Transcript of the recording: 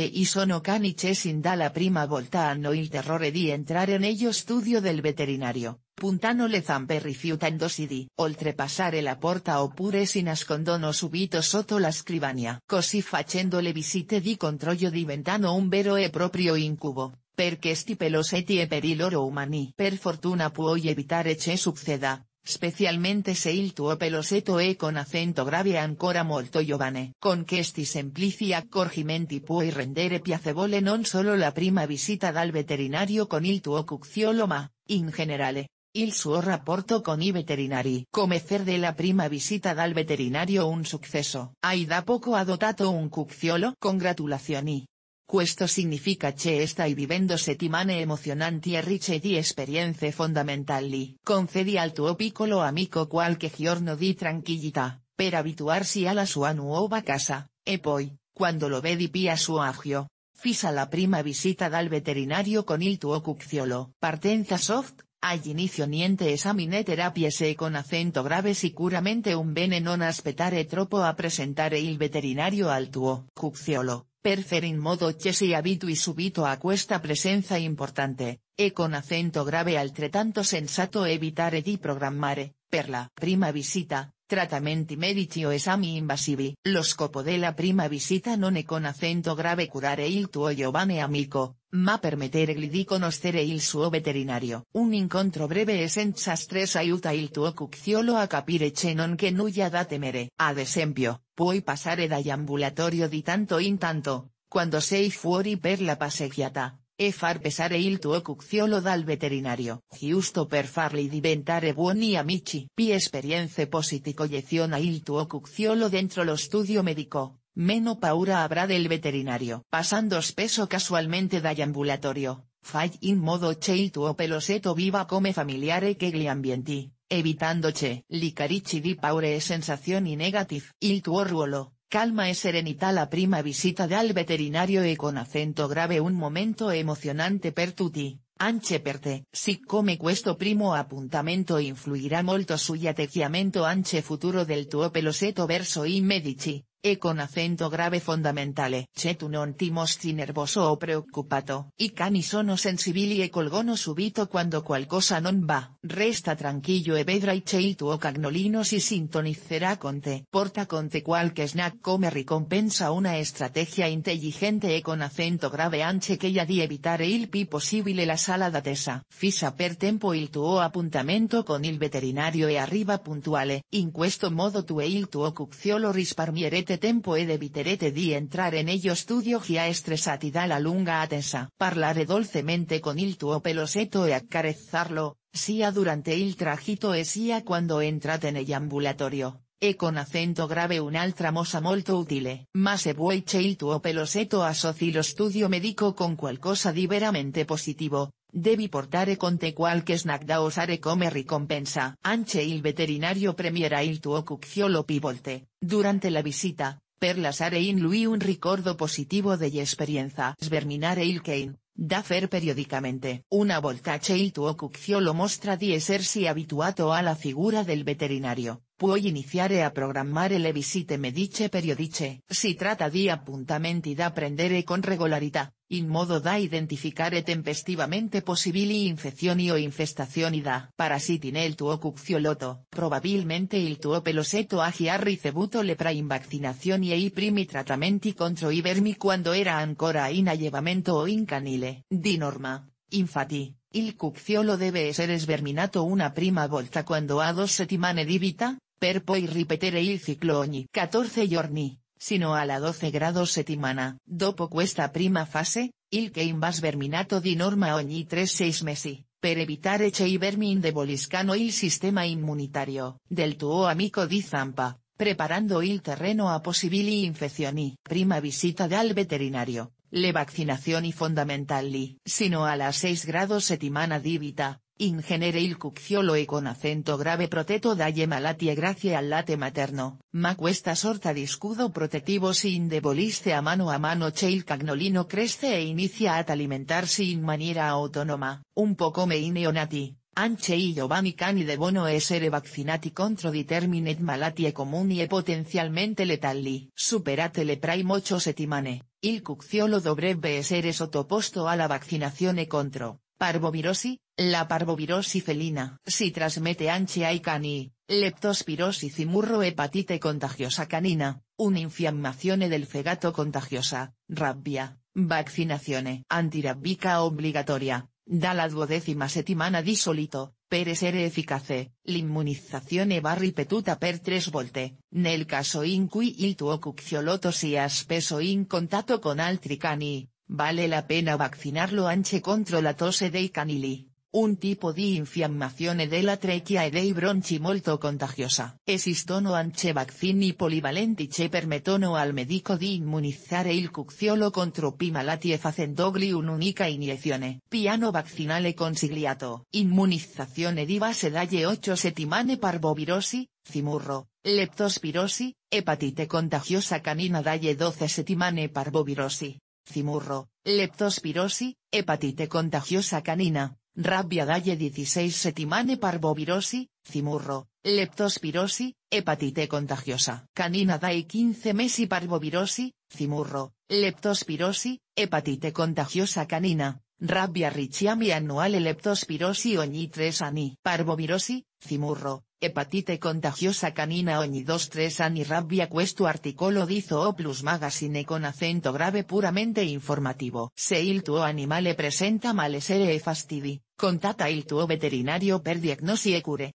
y sono sin da la prima volta no il terrore di entrar en ello estudio del veterinario, puntano le zampe si di oltrepasare la porta oppure si nascondono subito sotto la scrivania. Così facendo le visite di controllo diventano un vero e proprio incubo perché sti pelosetti e per il loro umani. Per fortuna puoi evitare che succeda, especialmente se il tuo peloseto e con acento grave ancora molto giovane. Con questi semplici accorgimenti puoi rendere piacevole non solo la prima visita dal veterinario con il tuo cucciolo ma, in generale, il suo rapporto con i veterinari. Come de la prima visita dal veterinario un successo. Hai da poco adottato un cucciolo? Congratulazioni. Questo significa che stai vivendo settimane emozionanti e ricche di esperienze fondamentali. Concedi al tuo piccolo amico qualche giorno di tranquillità, per abituarsi alla sua nuova casa, e poi, quando lo vedi pia suo agio. fisa la prima visita dal veterinario con il tuo cucciolo. Partenza soft, all'inizio niente esamine terapie se con acento grave sicuramente un bene non aspettare troppo a presentare il veterinario al tuo cucciolo. Perfer in modo che si y subito a questa presenza importante, e con acento grave altrettanto sensato evitare di programmare, per la prima visita, Tratamenti medici o esami invasivi. Lo scopo la prima visita non è e con acento grave curare il tuo giovane amico, ma gli di conoscere il suo veterinario. Un incontro breve es en stress aiuta il tuo cucciolo a capire che non che nulla da temere. Ad esempio, puoi passare ambulatorio di tanto in tanto, quando sei fuori per la passeggiata e far pesare il tuo cucciolo dal veterinario. Giusto per farli diventare buoni amici. Pi esperienze positive colleziona il tuo cucciolo dentro lo studio medico. Meno paura habrá del veterinario. Pasando spesso casualmente ambulatorio, fai in modo che il tuo peloseto viva come familiare che gli ambienti, evitando che li di paure e sensazioni negative. Il tuo ruolo, Calma es serenita la prima visita del veterinario y con acento grave un momento emocionante per tutti, anche per te. come questo primo appuntamento influirà molto atteggiamento anche futuro del tuo peloseto verso i medici, e con acento grave fondamentale. non ti mostri nervoso o preocupato I cani sono sensibili e colgono subito quando qualcosa non va. Resta tranquillo e vedrai che il tuo cagnolino si sintonizzerà con te. Porta con te qualche snack come ricompensa una estrategia inteligente e con acento grave anche que ya di evitare il pi posible la sala tesa Fissa per tempo il tuo appuntamento con il veterinario e arriva puntuale. In questo modo tu e il tuo cucciolo risparmierete tiempo este tempo e viterete di entrar en ello studio gia estresati la lunga atesa. Parlare dolcemente con il tuo peloseto e accarezzarlo, sia durante il trajito e sia quando entrate ambulatorio, e con acento grave un'altra mosa molto utile. Mas se vuoi il tuo peloseto asoci lo studio medico con qualcosa di veramente positivo, Debi portare conte te qualche snack da osare come ricompensa. Anche il veterinario premiera il tuo cucciolo pivolte, durante la visita, per lasare in lui un ricordo positivo de esperienza. Sverminare il cane, da fer periodicamente. Una volta che il tuo cucciolo mostra di habituato abituato la figura del veterinario, puoi iniziare a programar le visite medice periodice. Si trata di appuntamenti da prendere con regolarità, in modo da identificare tempestivamente possibili infezioni o infestazioni da parassiti el tuo cuccioloto, Probabilmente il tuo peloseto agi ha ricevuto le y e i primi trattamenti contro i vermi quando era ancora in allevamento o in canile. Di norma, infatti, il cucciolo debe essere sverminato una prima volta quando ha dos settimane di vita, per poi ripetere il ciclo ogni 14 giorni, sino a la 12 grado settimana. Dopo questa prima fase, il va verminato di norma ogni 3-6 mesi, per evitare che i vermi indeboliscano il sistema immunitario del tuo amico di Zampa preparando il terreno a possibili infezioni. Prima visita dal veterinario, le vaccinazioni fondamentali, sino a las 6 grados settimana di vita, Ingenere il cucciolo con acento grave protetto dalle malatie grazie al latte materno, ma questa sorta di scudo protettivo si indeboliste a mano a mano che il cagnolino cresce e inizia ad alimentarsi in maniera autonoma, un poco come neonati. Anche i giovani cani devono essere vaccinati contro determinate malatie comuni e potenzialmente letali. Superate le prime 8 settimane, il cucciolo dovrebbe essere sottoposto alla vaccinazione contro Parvovirosi, la parvovirosi felina. Si transmite anche y cani, leptospirosis y hepatite contagiosa canina, una inflamación del fegato contagiosa, Rabia, vaccinazione obligatoria, da la duodécima settimana di solito, per essere efficace, l'immunizzazione va ripetuta per 3 volte, nel caso in cui il tuo cucciolotto sia speso in contatto con altri cani, Vale la pena vaccinarlo anche contro la tosse dei canili, un tipo di infiammazione della trachea e dei bronchi molto contagiosa. Esistono anche vaccini polivalenti che permettono al medico di immunizzare il cucciolo contro pi malattie facendo facendogli un'unica iniezione. Piano vaccinale consigliato. Immunizzazione di base dalle 8 settimane parvovirosi, cimurro, leptospirosi, epatite contagiosa canina dalle 12 settimane parvovirosi, Cimurro, leptospirosi, hepatite contagiosa canina, rabia galle 16 setimane parvovirosi, cimurro, leptospirosi, hepatite contagiosa canina DAI 15 mesi parvovirosi, cimurro, leptospirosi, hepatite contagiosa canina, rabia richiami anual leptospirosi ogni 3 ani, parvovirosi, cimurro, hepatite contagiosa canina ogni 2-3 ani rabia articolo dizo o Plus Magazine con acento grave puramente informativo. Se il tuo animale presenta malessere e fastidi, contata il tuo veterinario per diagnosi e cure.